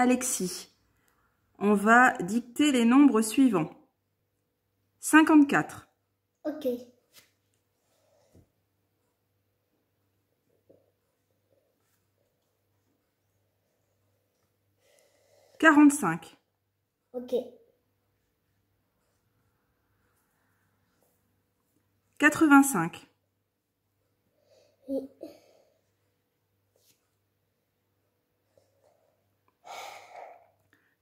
Alexis. On va dicter les nombres suivants. 54. Ok. 45. Ok. 85. Oui.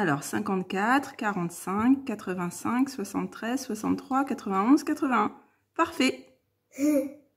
Alors, 54, 45, 85, 73, 63, 91, 81. Parfait